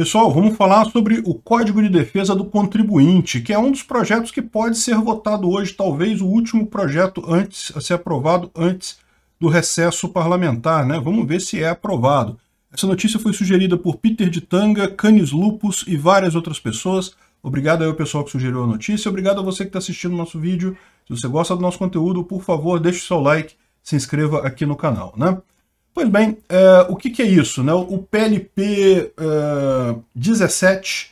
Pessoal, vamos falar sobre o Código de Defesa do Contribuinte, que é um dos projetos que pode ser votado hoje, talvez o último projeto antes a ser aprovado antes do recesso parlamentar, né? Vamos ver se é aprovado. Essa notícia foi sugerida por Peter de Tanga, Canis Lupus e várias outras pessoas. Obrigado ao pessoal que sugeriu a notícia, obrigado a você que está assistindo o nosso vídeo. Se você gosta do nosso conteúdo, por favor, deixe o seu like, se inscreva aqui no canal, né? Pois bem, uh, o que, que, é isso? Né? O PLP uh, 17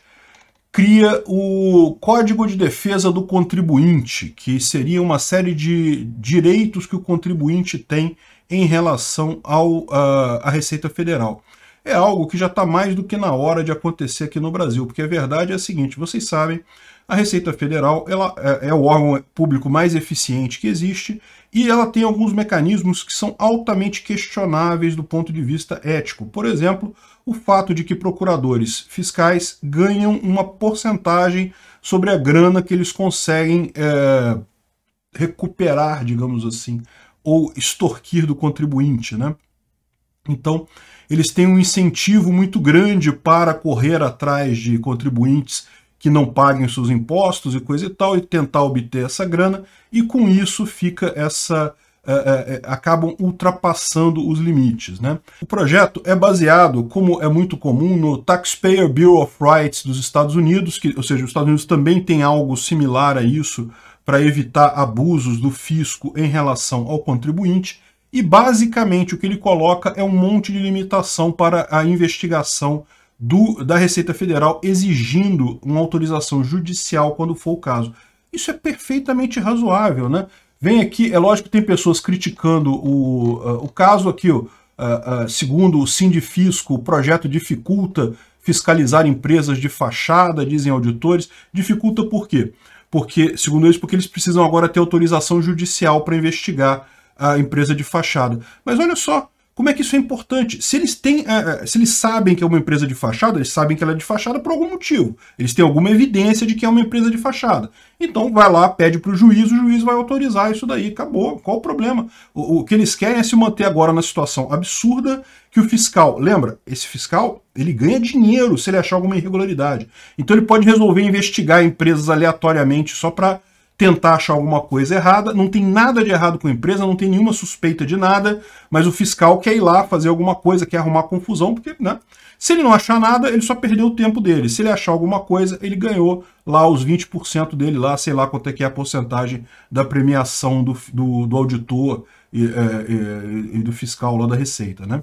cria o Código de Defesa do Contribuinte, que seria uma série de direitos que o contribuinte tem em relação ao, uh, à Receita Federal é algo que já está mais do que na hora de acontecer aqui no Brasil, porque a verdade é a seguinte, vocês sabem, a Receita Federal ela é, é, o órgão público mais eficiente que existe e ela tem alguns mecanismos que são altamente questionáveis do ponto de vista ético. Por exemplo, o fato de que procuradores fiscais ganham uma porcentagem sobre a grana que eles conseguem é, recuperar, digamos assim, ou extorquir do contribuinte, né? Então, eles têm um incentivo muito grande para correr atrás de contribuintes que não paguem seus impostos e coisa e tal, e tentar obter essa grana, e com isso fica essa. É, é, é acabam ultrapassando os limites. Né? O projeto é baseado, como é muito comum, no Taxpayer Bill of Rights dos Estados Unidos, que, ou seja, os Estados Unidos também tem algo similar a isso para evitar abusos do fisco em relação ao contribuinte, e basicamente o que ele coloca é um monte de limitação para a investigação do, da Receita Federal exigindo uma autorização judicial quando for o caso. Isso é perfeitamente razoável, né? Vem aqui, é lógico que tem pessoas criticando o, uh, o caso aqui, ó, uh, uh, segundo o Sindifisco, o projeto dificulta fiscalizar empresas de fachada, dizem auditores. Dificulta por quê? Porque, segundo eles, porque eles precisam agora ter autorização judicial para investigar a empresa de fachada. Mas olha só, como é que isso é importante? Se eles têm, eh, eh, se eles sabem que é uma empresa de fachada, eles sabem que ela é de fachada por algum motivo. Eles têm alguma evidência de que é uma empresa de fachada. Então vai lá, pede para o juiz, o juiz vai autorizar isso daí, acabou. Qual o problema? O, o que eles querem é se manter agora na situação absurda que o fiscal, lembra, esse fiscal, ele ganha dinheiro se ele achar alguma irregularidade. Então ele pode resolver investigar empresas aleatoriamente só para tentar achar alguma coisa errada. Não tem nada de errado com a empresa, não tem nenhuma suspeita de nada, mas o fiscal quer ir lá fazer alguma coisa, quer arrumar confusão, porque, né? Se ele não achar nada, ele só perdeu o tempo dele. Se ele achar alguma coisa, ele ganhou lá os 20% dele lá, sei lá quanto é que é a porcentagem da premiação do, do, do auditor e, e, é, é, e do fiscal lá da Receita, né?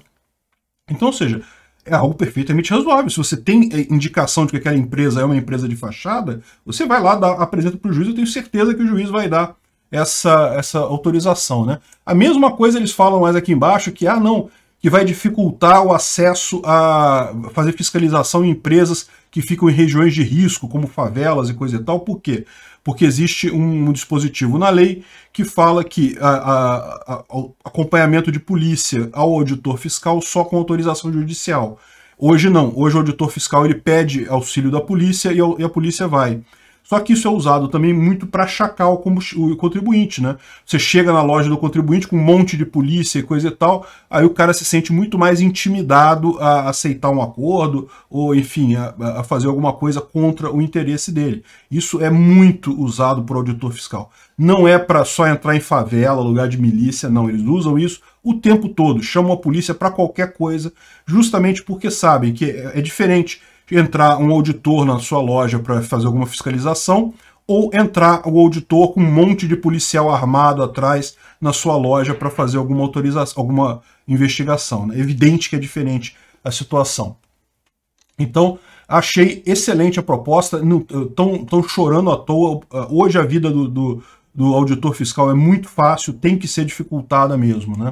Então, ou seja, é algo perfeitamente é razoável. Se você tem é, indicação de que aquela empresa é uma empresa de fachada, você vai lá, dá, apresenta para o juiz, eu tenho certeza que o juiz vai dar essa, essa autorização. Né? A mesma coisa eles falam mais aqui embaixo, que ah não, que vai dificultar o acesso a fazer fiscalização em empresas que ficam em regiões de risco, como favelas e coisa e tal. Por quê? Porque existe um, um dispositivo na lei que fala que a, a, a, acompanhamento de polícia ao auditor fiscal só com autorização judicial. Hoje não. Hoje o auditor fiscal ele pede auxílio da polícia e a, e a polícia vai. Só que isso é usado também muito para chacar o, contribuinte, né? Você chega na loja do contribuinte com um monte de polícia e coisa e tal, aí o cara se sente muito mais intimidado a aceitar um acordo ou, enfim, a, a fazer alguma coisa contra o interesse dele. Isso é muito usado por auditor fiscal. Não é para só entrar em favela, lugar de milícia, não. Eles usam isso o tempo todo, chamam a polícia para qualquer coisa, justamente porque sabem que é, é diferente entrar um auditor na sua loja para fazer alguma fiscalização, ou entrar o auditor com um monte de policial armado atrás na sua loja para fazer alguma autorização, alguma investigação. É evidente que é diferente a situação. Então, achei excelente a proposta, estão chorando à toa. Hoje a vida do, do, do auditor fiscal é muito fácil, tem que ser dificultada mesmo. Né?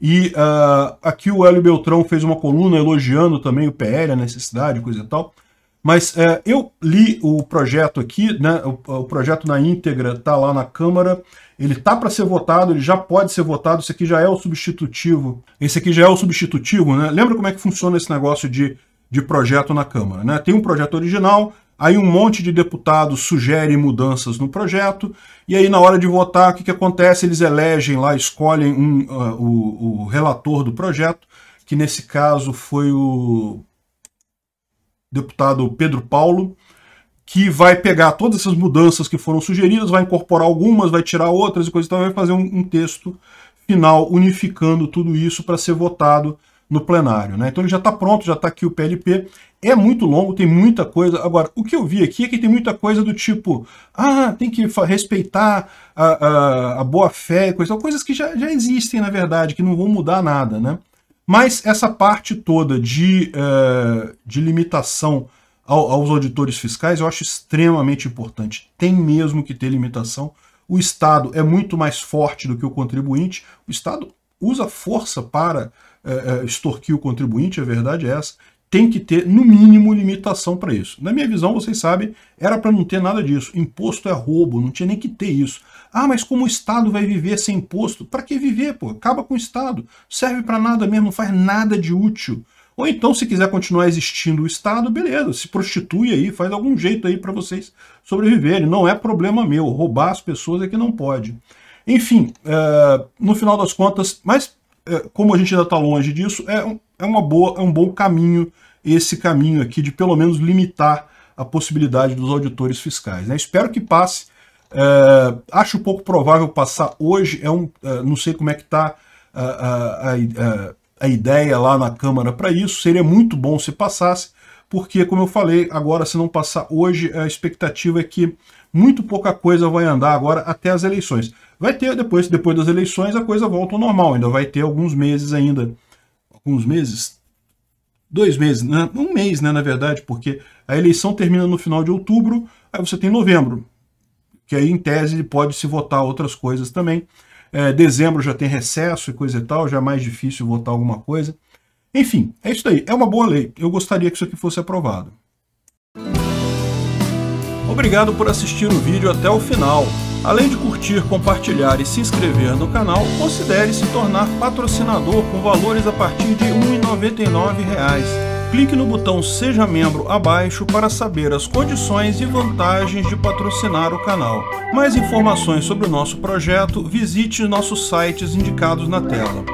E uh, aqui o Hélio Beltrão fez uma coluna elogiando também o PL, a necessidade, coisa e tal. Mas uh, eu li o projeto aqui, né? O, o projeto na íntegra está lá na Câmara. Ele está para ser votado, ele já pode ser votado. Esse aqui já é o substitutivo. Esse aqui já é o substitutivo, né? Lembra como é que funciona esse negócio de, de projeto na Câmara, né? Tem um projeto original, Aí um monte de deputados sugere mudanças no projeto, e aí na hora de votar, o que, que acontece? Eles elegem lá, escolhem um, uh, o, o, relator do projeto, que nesse caso foi o deputado Pedro Paulo, que vai pegar todas essas mudanças que foram sugeridas, vai incorporar algumas, vai tirar outras e coisa e então vai fazer um, um texto final unificando tudo isso para ser votado no plenário. Né? Então ele já está pronto, já está aqui o PLP. É muito longo, tem muita coisa. Agora, o que eu vi aqui é que tem muita coisa do tipo, ah, tem que respeitar a, a, a boa-fé, coisa, coisas que já, já existem, na verdade, que não vão mudar nada. Né? Mas essa parte toda de, uh, de limitação ao, aos auditores fiscais eu acho extremamente importante. Tem mesmo que ter limitação. O Estado é muito mais forte do que o contribuinte. O Estado usa força para é, é, extorquir o contribuinte, a verdade é essa, tem que ter, no mínimo, limitação para isso. Na minha visão, vocês sabem, era para não ter nada disso. Imposto é roubo, não tinha nem que ter isso. Ah, mas como o Estado vai viver sem imposto? Para que viver, pô? Acaba com o Estado. Serve para nada mesmo, não faz nada de útil. Ou então, se quiser continuar existindo o Estado, beleza, se prostitui aí, faz algum jeito aí para vocês sobreviverem. Não é problema meu, roubar as pessoas é que não pode. Enfim, é, no final das contas, mas é, como a gente ainda está longe disso, é, um, é, uma boa, é um bom caminho esse caminho aqui de pelo menos limitar a possibilidade dos auditores fiscais. Né? Espero que passe. Eh, acho pouco provável passar hoje. É um, não sei como é que está a, a, a, a ideia lá na Câmara para isso. Seria muito bom se passasse, porque, como eu falei, agora se não passar hoje, a expectativa é que muito pouca coisa vai andar agora até as eleições. Vai ter depois, depois das eleições, a coisa volta ao normal, ainda vai ter alguns meses ainda. Alguns meses? Dois meses, né? Um mês, né, na verdade, porque a eleição termina no final de outubro, aí você tem novembro, que aí, em tese, pode se votar outras coisas também. É, dezembro já tem recesso e coisa e tal, já é mais difícil votar alguma coisa. Enfim, é isso aí. É uma boa lei. Eu gostaria que isso aqui fosse aprovado. Obrigado por assistir o vídeo até o final. Além de curtir, compartilhar e se inscrever no canal, considere se tornar patrocinador com valores a partir de R$ 1,99 clique no botão Seja Membro abaixo para saber as condições e vantagens de patrocinar o canal. Mais informações sobre o nosso projeto, visite nossos sites indicados na tela.